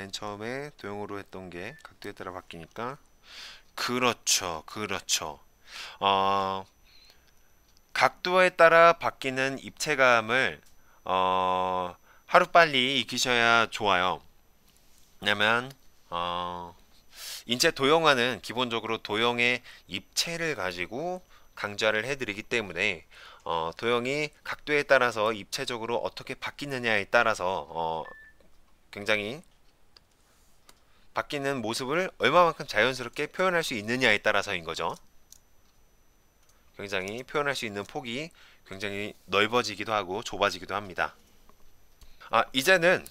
맨 처음에 도형으로 했던 게 각도에 따라 바뀌니까 그렇죠 그렇죠 어, 각도에 따라 바뀌는 입체감을 어, 하루빨리 익히셔야 좋아요 왜냐면 어, 인체 도형화는 기본적으로 도형의 입체를 가지고 강좌를 해드리기 때문에 어, 도형이 각도에 따라서 입체적으로 어떻게 바뀌느냐에 따라서 어, 굉장히 바뀌는 모습을 얼마만큼 자연스럽게 표현할 수 있느냐에 따라서인 거죠. 굉장히 표현할 수 있는 폭이 굉장히 넓어지기도 하고 좁아지기도 합니다. 아 이제는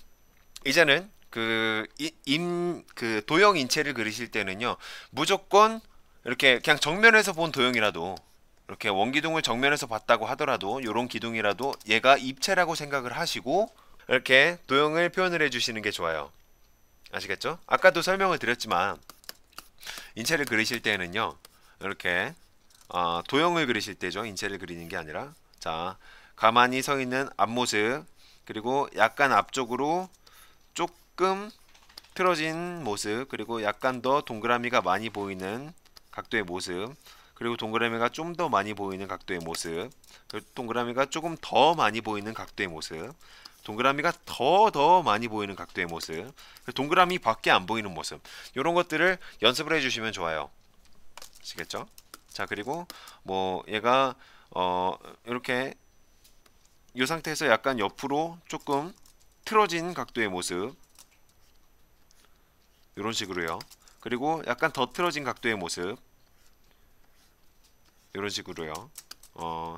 이제는 그임그 그 도형 인체를 그리실 때는요 무조건 이렇게 그냥 정면에서 본 도형이라도 이렇게 원기둥을 정면에서 봤다고 하더라도 이런 기둥이라도 얘가 입체라고 생각을 하시고 이렇게 도형을 표현을 해주시는 게 좋아요. 아시겠죠? 아까도 설명을 드렸지만 인체를 그리실 때는요 이렇게 어, 도형을 그리실 때죠 인체를 그리는 게 아니라 자 가만히 서 있는 앞모습 그리고 약간 앞쪽으로 조금 틀어진 모습 그리고 약간 더 동그라미가 많이 보이는 각도의 모습 그리고 동그라미가 좀 더 많이 보이는 각도의 모습 동그라미가 조금 더 많이 보이는 각도의 모습 동그라미가 더더 더 많이 보이는 각도의 모습 동그라미 밖에 안 보이는 모습 이런 것들을 연습을 해주시면 좋아요 아시겠죠? 자 그리고 뭐 얘가 어 이렇게 이 상태에서 약간 옆으로 조금 틀어진 각도의 모습 이런 식으로요 그리고 약간 더 틀어진 각도의 모습 이런 식으로요 어,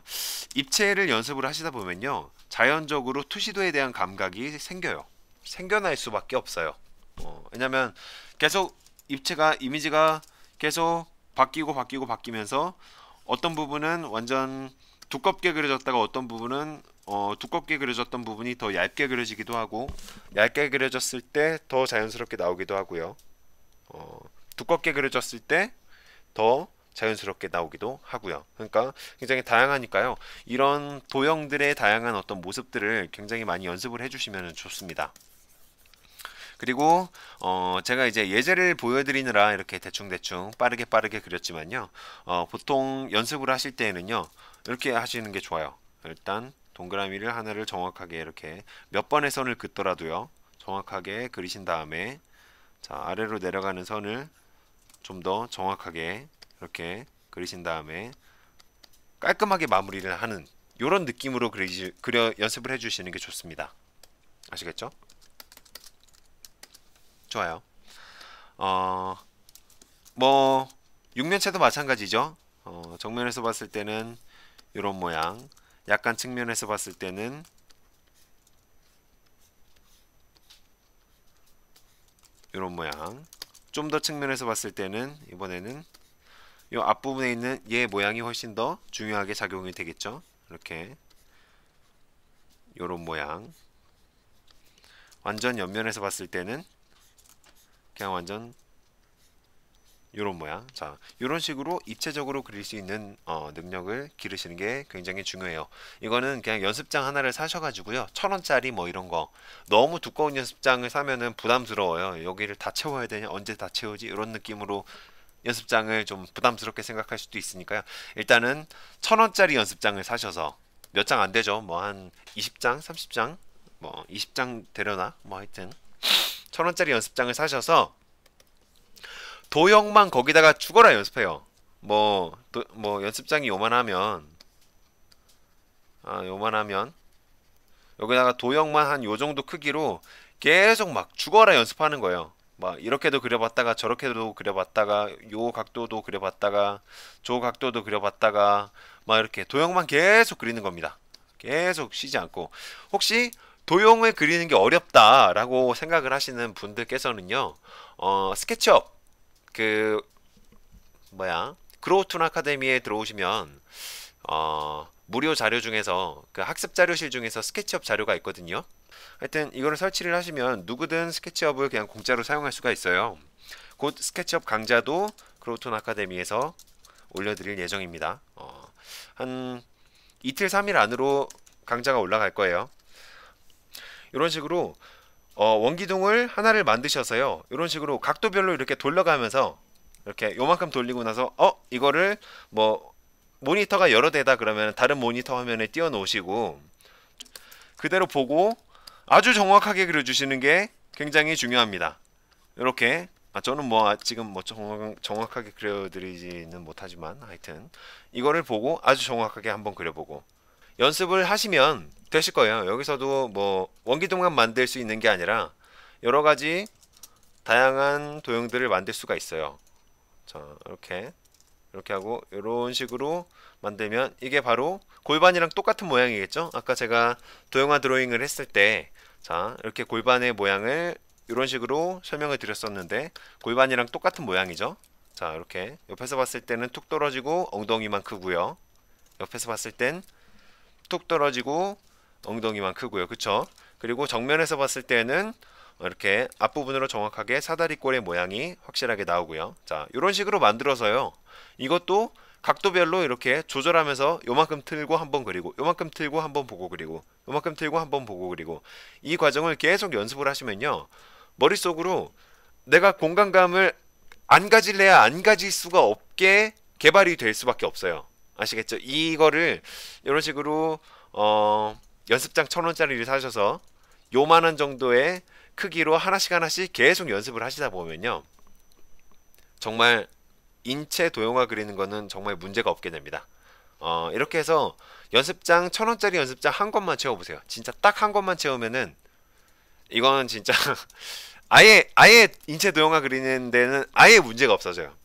입체를 연습을 하시다 보면요 자연적으로 투시도에 대한 감각이 생겨요. 생겨날 수밖에 없어요. 어, 왜냐면 계속 입체가 이미지가 계속 바뀌고 바뀌고 바뀌면서 어떤 부분은 완전 두껍게 그려졌다가 어떤 부분은 어, 두껍게 그려졌던 부분이 더 얇게 그려지기도 하고 얇게 그려졌을 때 더 자연스럽게 나오기도 하고요. 어, 두껍게 그려졌을 때더 자연스럽게 나오기도 하고요. 그러니까 굉장히 다양하니까요. 이런 도형들의 다양한 어떤 모습들을 굉장히 많이 연습을 해주시면 좋습니다. 그리고 어 제가 이제 예제를 보여드리느라 이렇게 대충대충 빠르게 빠르게 그렸지만요. 어 보통 연습을 하실 때에는요. 이렇게 하시는 게 좋아요. 일단 동그라미를 하나를 정확하게 이렇게 몇 번의 선을 긋더라도요. 정확하게 그리신 다음에 자 아래로 내려가는 선을 좀 더 정확하게 이렇게 그리신 다음에 깔끔하게 마무리를 하는 이런 느낌으로 그리시, 그려 연습을 해주시는 게 좋습니다. 아시겠죠? 좋아요. 어, 뭐 육면체도 마찬가지죠. 어, 정면에서 봤을 때는 이런 모양, 약간 측면에서 봤을 때는 이런 모양, 좀 더 측면에서 봤을 때는 이번에는 이 앞부분에 있는 얘 모양이 훨씬 더 중요하게 작용이 되겠죠. 이렇게 요런 모양 완전 옆면에서 봤을 때는 그냥 완전 요런 모양 자 요런 식으로 입체적으로 그릴 수 있는 어, 능력을 기르시는 게 굉장히 중요해요 이거는 그냥 연습장 하나를 사셔가지고요 천원짜리 뭐 이런 거 너무 두꺼운 연습장을 사면은 부담스러워요 여기를 다 채워야 되냐 언제 다 채우지 이런 느낌으로 연습장을 좀 부담스럽게 생각할 수도 있으니까요. 일단은 천 원짜리 연습장을 사셔서 몇 장 안 되죠. 뭐 한 20장, 30장, 뭐 20장 뭐 되려나? 뭐 하여튼 천 원짜리 연습장을 사셔서 도형만 거기다가 죽어라 연습해요. 뭐, 도, 뭐 연습장이 요만하면 아, 요만하면 여기다가 도형만 한 요 정도 크기로 계속 막 죽어라 연습하는 거예요. 막 뭐 이렇게도 그려봤다가 저렇게도 그려봤다가 요 각도도 그려봤다가 저 각도도 그려봤다가 막 이렇게 도형만 계속 그리는 겁니다. 계속 쉬지 않고 혹시 도형을 그리는 게 어렵다라고 생각을 하시는 분들께서는요 어, 스케치업 그 뭐야 그로우툰 아카데미에 들어오시면 어, 무료 자료 중에서 그 학습 자료실 중에서 스케치업 자료가 있거든요 하여튼 이거를 설치를 하시면 누구든 스케치업을 그냥 공짜로 사용할 수가 있어요. 곧 스케치업 강좌도 크로우톤 아카데미에서 올려드릴 예정입니다. 어, 한 이틀 3일 안으로 강좌가 올라갈 거예요. 이런 식으로 어, 원기둥을 하나를 만드셔서요. 이런 식으로 각도별로 이렇게 돌려가면서 이렇게 요만큼 돌리고 나서 어 이거를 뭐 모니터가 여러 대다 그러면 다른 모니터 화면에 띄워 놓으시고 그대로 보고 아주 정확하게 그려주시는 게 굉장히 중요합니다. 이렇게 아, 저는 뭐 지금 뭐 정확, 하게 그려드리지는 못하지만 하여튼 이거를 보고 아주 정확하게 한번 그려보고 연습을 하시면 되실 거예요. 여기서도 뭐원기동만 만들 수 있는 게 아니라 여러 가지 다양한 도형들을 만들 수가 있어요. 자 이렇게 이렇게 하고 이런 식으로 만들면 이게 바로 골반이랑 똑같은 모양이겠죠? 아까 제가 도형화 드로잉을 했을 때자 이렇게 골반의 모양을 이런 식으로 설명을 드렸었는데 골반이랑 똑같은 모양이죠 자 이렇게 옆에서 봤을 때는 툭 떨어지고 엉덩이만 크고요 옆에서 봤을 땐 툭 떨어지고 엉덩이만 크고요 그쵸 그리고 정면에서 봤을 때는 이렇게 앞부분으로 정확하게 사다리꼴의 모양이 확실하게 나오고요 자 이런 식으로 만들어서요 이것도 각도별로 이렇게 조절하면서 요만큼 틀고 한번 그리고 요만큼 틀고 한번 보고 그리고 요만큼 틀고 한번 보고 그리고 이 과정을 계속 연습을 하시면요 머릿속으로 내가 공간감을 안 가질래야 안 가질 수가 없게 개발이 될 수밖에 없어요 아시겠죠 이거를 이런 식으로 어 연습장 천원짜리를 사셔서 요만한 정도의 크기로 하나씩 하나씩 계속 연습을 하시다 보면요 정말 인체 도형화 그리는 거는 정말 문제가 없게 됩니다. 어, 이렇게 해서 연습장 천원짜리 연습장 한 권만 채워보세요. 진짜 딱 한 권만 채우면은 이건 진짜 아예 아예 인체 도형화 그리는 데는 아예 문제가 없어져요.